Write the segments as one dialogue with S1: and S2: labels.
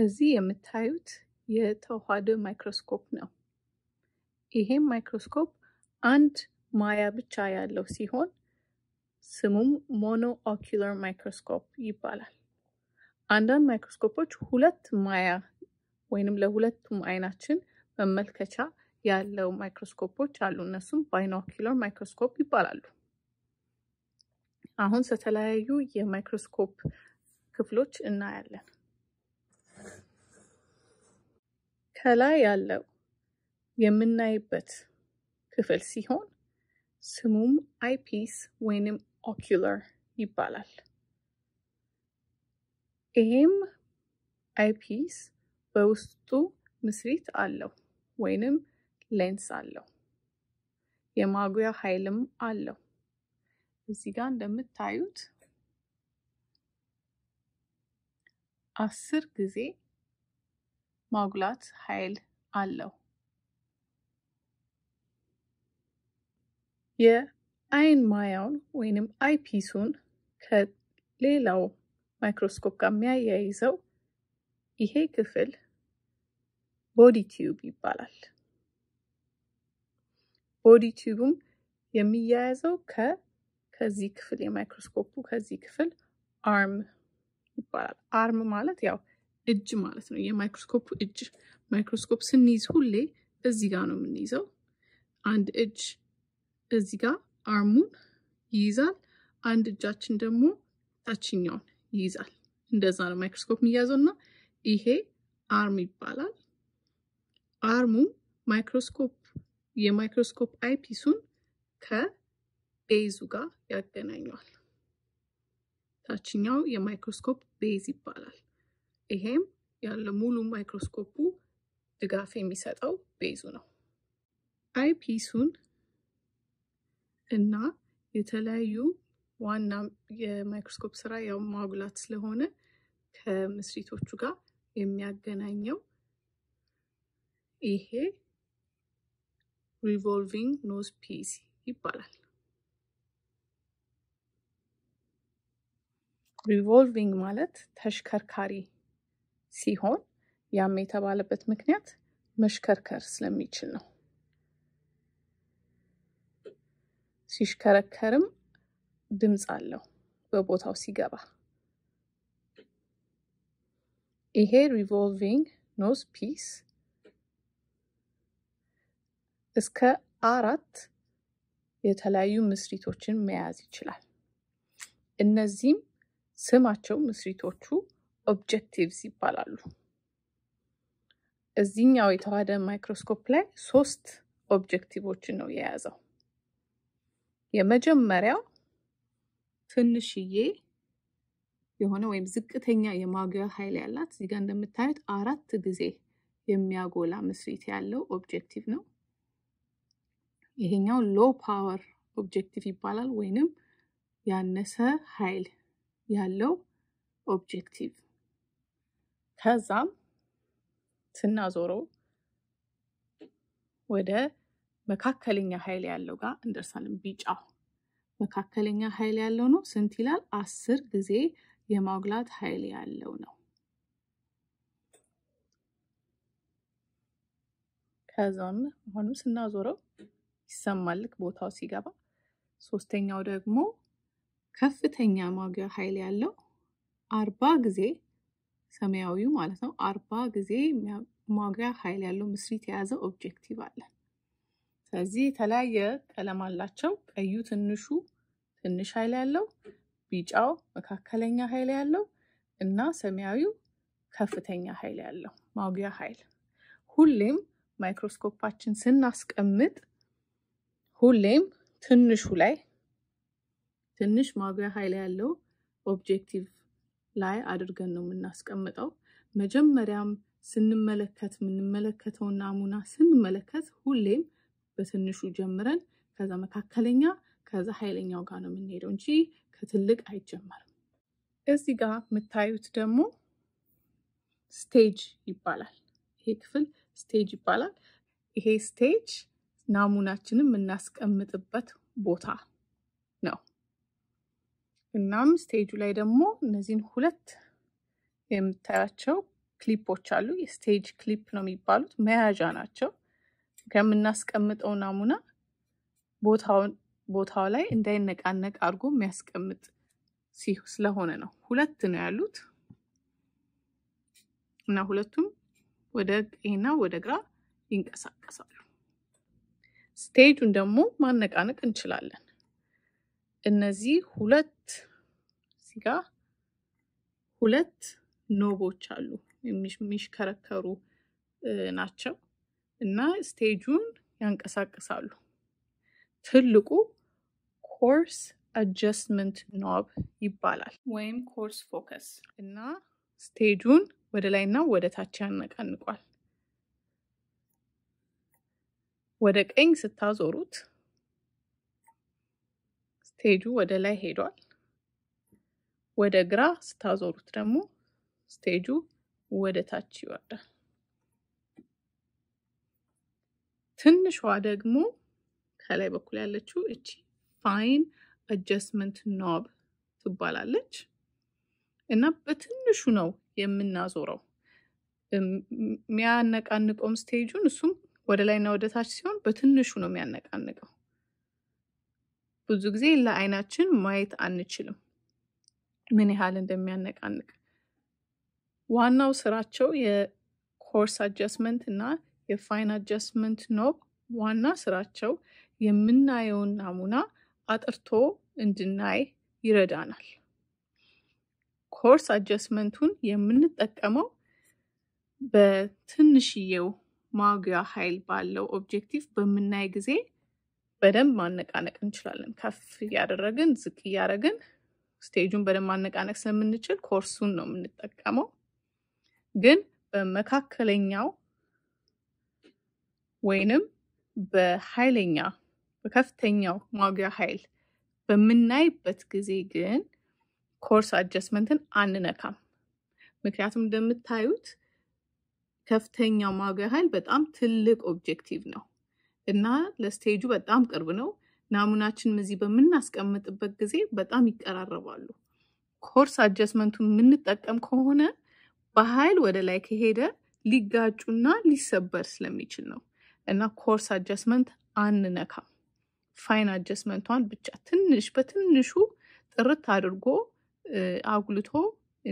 S1: እዚህ የምታዩት የተዋሃደ ማይክሮስኮፕ ነው። ይሄም ማይክሮስኮፕ አንድ ማያ ብቻ ያለው ሲሆን ስሙም ሞኖ ኦኪለር ማይክሮስኮፕ ይባላል። አንዳንድ ማይክሮስኮፖች ሁለት ማያ ወይንም ለሁለቱም አይናችን መመልከቻ ያለው ማይክሮስኮፖች አሉ። እነሱም ባይኖኪለር ማይክሮስኮፕ ይባላሉ። አሁን ስለተለያዩ የማይክሮስኮፕ ክፍሎች እናያለን። ከላይ ያለው የምናይበት ክፍል ሲሆን ስሙም አይፒስ ወይንም ኦኪለር ይባላል። ይህም አይፒስ በውስጡ ምስሪት አለው ወይንም ሌንስ አለው። የማጉያ ኃይልም አለው። እዚህ ጋር እንደምታዩት አስር ጊዜ ማጉላት ኃይል አለው። የአይን ማያውን ወይንም አይፒሱን ከሌላው ማይክሮስኮፕ ጋር የሚያያይዘው ይሄ ክፍል ቦዲ ቲዩብ ይባላል። ቦዲ ቲዩቡም የሚያያዘው ከ ከዚህ ክፍል የማይክሮስኮፑ ከዚህ ክፍል አርም ይባላል። አርም ማለት ያው እጅ ማለት ነው። የማይክሮስኮፕ እጅ ማይክሮስኮፕ ስንይዝ ሁሌ እዚህ ጋ ነው የምንይዘው። አንድ እጅ እዚ ጋ አርሙን ይይዛል፣ አንድ እጃችን ደግሞ ታችኛውን ይይዛል። እንደዛ ነው ማይክሮስኮፕ የሚያዘው እና ይሄ አርም ይባላል። አርሙ ማይክሮስኮፕ የማይክሮስኮፕ አይፒሱን ከቤዙ ጋር ያገናኘዋል። ታችኛው የማይክሮስኮፕ ቤዝ ይባላል። ይሄም ያለ ሙሉ ማይክሮስኮፑ ድጋፍ የሚሰጠው ቤዙ ነው። አይፒሱን እና የተለያዩ ዋና የማይክሮስኮፕ ስራ ያው ማጉላት ስለሆነ ከምስሪቶቹ ጋር የሚያገናኘው ይሄ ሪቮልቪንግ ኖዝ ፒስ ይባላል። ሪቮልቪንግ ማለት ተሽከርካሪ ሲሆን ያም የተባለበት ምክንያት መሽከርከር ስለሚችል ነው። ሲሽከረከርም ድምፅ አለው በቦታው ሲገባ። ይሄ ሪቮልቪንግ ኖዝ ፒስ እስከ አራት የተለያዩ ምስሪቶችን መያዝ ይችላል። እነዚህም ስማቸው ምስሪቶቹ ኦብጀክቲቭስ ይባላሉ። እዚህኛው የተዋሃደ ማይክሮስኮፕ ላይ ሶስት ኦብጀክቲቮችን ነው የያዘው። የመጀመሪያው ትንሽዬ የሆነ ወይም ዝቅተኛ የማጉያ ኃይል ያላት እዚጋ እንደምታዩት አራት ጊዜ የሚያጎላ ምስሪት ያለው ኦብጀክቲቭ ነው። ይሄኛው ሎ ፓወር ኦብጀክቲቭ ይባላል፣ ወይንም ያነሰ ኃይል ያለው ኦብጀክቲቭ ከዛም ስናዞረው ወደ መካከለኛ ኃይል ያለው ጋር እንደርሳለን። ቢጫው መካከለኛ ኃይል ያለው ነው። ስንት ይላል? አስር ጊዜ የማጉላት ኃይል ያለው ነው። ከዛም አሁንም ስናዞረው ይሰማልክ ቦታው ሲገባ። ሶስተኛው ደግሞ ከፍተኛ ማጉያ ኃይል ያለው አርባ ጊዜ ሰማያዊው ማለት ነው። አርባ ጊዜ ማጉያ ኃይል ያለው ምስሪት የያዘ ኦብጀክቲቭ አለ። ስለዚህ የተለያየ ቀለም አላቸው። ቀዩ ትንሹ ትንሽ ኃይል ያለው፣ ቢጫው መካከለኛ ኃይል ያለው እና ሰማያዊው ከፍተኛ ኃይል ያለው ማጉያ ኃይል። ሁሌም ማይክሮስኮፓችን ስናስቀምጥ ሁሌም ትንሹ ላይ ትንሽ ማጉያ ኃይል ያለው ኦብጀክቲቭ ላይ አድርገን ነው የምናስቀምጠው። መጀመሪያም ስንመለከት የምንመለከተው ናሙና ስንመለከት ሁሌም በትንሹ ጀምረን ከዛ መካከለኛ ከዛ ኃይለኛው ጋር ነው የምንሄደው እንጂ ከትልቅ አይጀመርም። እዚህ ጋር የምታዩት ደግሞ ስቴጅ ይባላል። ይሄ ክፍል ስቴጅ ይባላል። ይሄ ስቴጅ ናሙናችንን የምናስቀምጥበት ቦታ እናም ስቴጁ ላይ ደግሞ እነዚህን ሁለት የምታያቸው ክሊፖች አሉ። የስቴጅ ክሊፕ ነው የሚባሉት፣ መያዣ ናቸው። ከምናስቀምጠው ናሙና ቦታው ላይ እንዳይነቃነቅ አድርጎ የሚያስቀምጥ ስለሆነ ነው። ሁለት ነው ያሉት እና ሁለቱም ወደ ቀኝና ወደ ግራ ይንቀሳቀሳሉ። ስቴጁን ደግሞ ማነቃነቅ እንችላለን። እነዚህ ሁለት እዚህ ሁለት ኖቦች አሉ የሚሽከረከሩ ናቸው እና ስቴጁን ያንቀሳቅሳሉ። ትልቁ ኮርስ አጀስትመንት ኖብ ይባላል ወይም ኮርስ ፎከስ እና ስቴጁን ወደ ላይና ወደ ታች ያነቃንቋል። ወደ ቀኝ ስታዞሩት ስቴጁ ወደ ላይ ሄዷል። ወደ ግራ ስታዞሩት ደግሞ ስቴጁ ወደ ታች ይወርዳል። ትንሿ ደግሞ ከላይ በኩል ያለችው እቺ ፋይን አጀስትመንት ኖብ ትባላለች እና በትንሹ ነው የምናዞረው። የሚያነቃንቀውም ስቴጁን እሱም ወደ ላይና ወደ ታች ሲሆን በትንሹ ነው የሚያነቃንቀው። ብዙ ጊዜ ለአይናችን ማየት አንችልም። ምን ያህል እንደሚያነቃንቅ ዋናው ስራቸው የኮርስ አጀስትመንት እና የፋይን አጀስትመንት ነው። ዋና ስራቸው የምናየውን ናሙና አጥርቶ እንድናይ ይረዳናል። ኮርስ አጀስትመንቱን የምንጠቀመው በትንሽዬው ማጉያ ኃይል ባለው ኦብጀክቲቭ በምናይ ጊዜ በደንብ ማነቃነቅ እንችላለን። ከፍ እያደረግን ዝቅ እያደረግን ስቴጁን በደንብ ማነቃነቅ ስለምንችል ኮርሱን ነው የምንጠቀመው። ግን በመካከለኛው ወይንም በኃይለኛ በከፍተኛው ማጉያ ኃይል በምናይበት ጊዜ ግን ኮርስ አጀስትመንትን አንነካም። ምክንያቱም እንደምታዩት ከፍተኛው ማጉያ ኃይል በጣም ትልቅ ኦብጀክቲቭ ነው እና ለስቴጁ በጣም ቅርብ ነው። ናሙናችን እዚህ በምናስቀምጥበት ጊዜ በጣም ይቀራረባሉ። ኮርስ አጀስመንቱን የምንጠቀም ከሆነ በኃይል ወደ ላይ ከሄደ ሊጋጩና ሊሰበር ስለሚችል ነው እና ኮርስ አጀስመንት አንነካም። ፋይን አጀስመንቷን ብቻ ትንሽ በትንሹ ጥርት አድርጎ አጉልቶ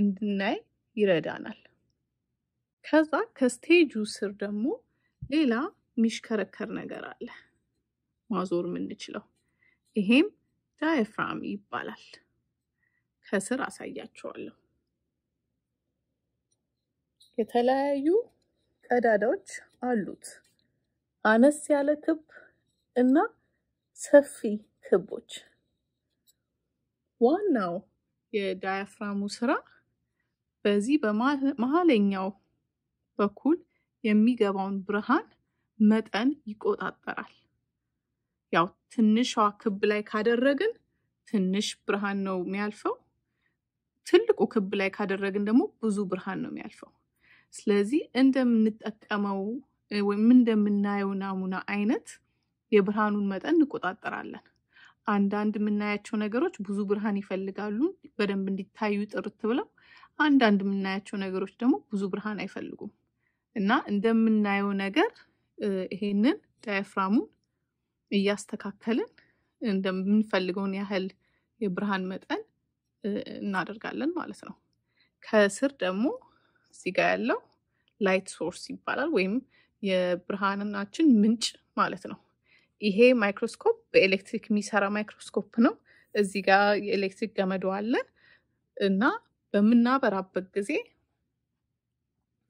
S1: እንድናይ ይረዳናል። ከዛ ከስቴጁ ስር ደግሞ ሌላ የሚሽከረከር ነገር አለ። ማዞር የምንችለው። ይሄም ዳያፍራም ይባላል። ከስር አሳያቸዋለሁ። የተለያዩ ቀዳዳዎች አሉት። አነስ ያለ ክብ እና ሰፊ ክቦች። ዋናው የዳያፍራሙ ስራ በዚህ በመሀለኛው በኩል የሚገባውን ብርሃን መጠን ይቆጣጠራል። ትንሿ ክብ ላይ ካደረግን ትንሽ ብርሃን ነው የሚያልፈው። ትልቁ ክብ ላይ ካደረግን ደግሞ ብዙ ብርሃን ነው የሚያልፈው። ስለዚህ እንደምንጠቀመው ወይም እንደምናየው ናሙና አይነት የብርሃኑን መጠን እንቆጣጠራለን። አንዳንድ የምናያቸው ነገሮች ብዙ ብርሃን ይፈልጋሉ፣ በደንብ እንዲታዩ ጥርት ብለው። አንዳንድ የምናያቸው ነገሮች ደግሞ ብዙ ብርሃን አይፈልጉም እና እንደምናየው ነገር ይሄንን ዳያፍራሙን እያስተካከልን እንደምንፈልገውን ያህል የብርሃን መጠን እናደርጋለን ማለት ነው። ከስር ደግሞ እዚህ ጋ ያለው ላይት ሶርስ ይባላል ወይም የብርሃናችን ምንጭ ማለት ነው። ይሄ ማይክሮስኮፕ በኤሌክትሪክ የሚሰራ ማይክሮስኮፕ ነው። እዚህ ጋር የኤሌክትሪክ ገመዶ አለ እና በምናበራበት ጊዜ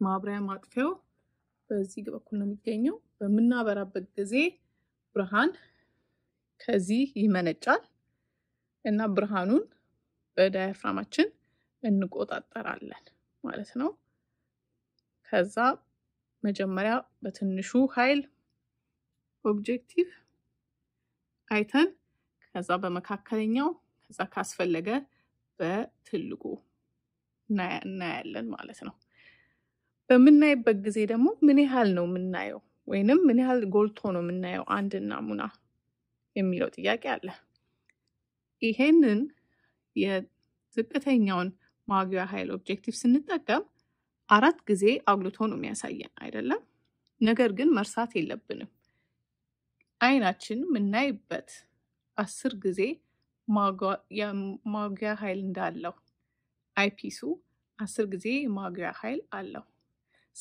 S1: ማብሪያ ማጥፊያው በዚህ በኩል ነው የሚገኘው። በምናበራበት ጊዜ ብርሃን ከዚህ ይመነጫል እና ብርሃኑን በዳያፍራማችን እንቆጣጠራለን ማለት ነው። ከዛ መጀመሪያ በትንሹ ኃይል ኦብጀክቲቭ አይተን ከዛ በመካከለኛው ከዛ ካስፈለገ በትልቁ እናያለን ማለት ነው። በምናይበት ጊዜ ደግሞ ምን ያህል ነው የምናየው ወይንም ምን ያህል ጎልቶ ነው የምናየው አንድ ናሙና የሚለው ጥያቄ አለ። ይሄንን የዝቅተኛውን ማጉያ ኃይል ኦብጀክቲቭ ስንጠቀም አራት ጊዜ አጉልቶ ነው የሚያሳየን አይደለም። ነገር ግን መርሳት የለብንም አይናችን የምናይበት አስር ጊዜ ማጉያ ኃይል እንዳለው አይፒሱ አስር ጊዜ ማጉያ ኃይል አለው።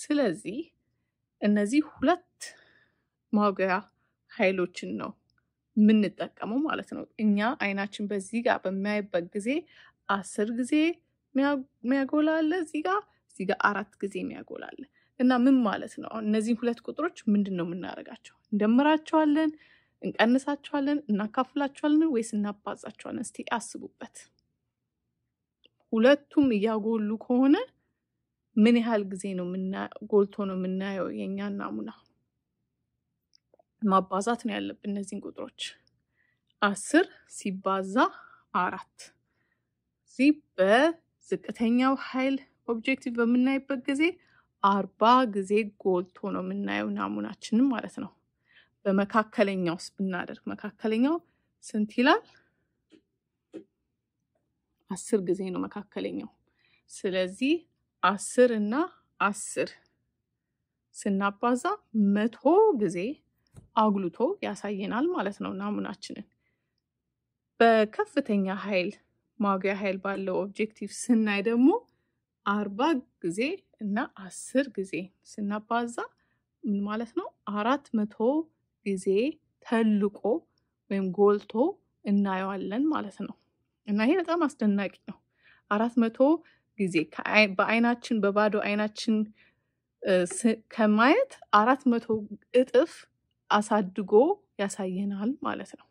S1: ስለዚህ እነዚህ ሁለት ማጉያ ኃይሎችን ነው የምንጠቀመው ማለት ነው። እኛ አይናችን በዚህ ጋር በሚያይበት ጊዜ አስር ጊዜ ሚያጎላለ እዚህ ጋር እዚህ ጋር አራት ጊዜ ሚያጎላለ እና ምን ማለት ነው? እነዚህ ሁለት ቁጥሮች ምንድን ነው የምናደርጋቸው? እንደምራቸዋለን፣ እንቀንሳቸዋለን፣ እናካፍላቸዋለን ወይስ እናባዛቸዋለን? እስቲ አስቡበት። ሁለቱም እያጎሉ ከሆነ ምን ያህል ጊዜ ነው ጎልቶ ነው የምናየው? የእኛን ናሙና ማባዛት ነው ያለብን። እነዚህን ቁጥሮች አስር ሲባዛ አራት እዚህ በዝቅተኛው ኃይል ኦብጀክቲቭ በምናይበት ጊዜ አርባ ጊዜ ጎልቶ ነው የምናየው ናሙናችንም ማለት ነው። በመካከለኛው ውስጥ ብናደርግ መካከለኛው ስንት ይላል? አስር ጊዜ ነው መካከለኛው። ስለዚህ አስር እና አስር ስናባዛ መቶ ጊዜ አጉልቶ ያሳየናል ማለት ነው ናሙናችንን። በከፍተኛ ኃይል ማጉያ ኃይል ባለው ኦብጀክቲቭ ስናይ ደግሞ አርባ ጊዜ እና አስር ጊዜ ስናባዛ ምን ማለት ነው? አራት መቶ ጊዜ ተልቆ ወይም ጎልቶ እናየዋለን ማለት ነው። እና ይሄ በጣም አስደናቂ ነው። አራት መቶ ጊዜ በአይናችን በባዶ አይናችን ከማየት አራት መቶ እጥፍ አሳድጎ ያሳየናል ማለት ነው።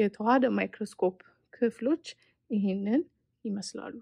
S1: የተዋሃደ ማይክሮስኮፕ ክፍሎች ይህንን ይመስላሉ።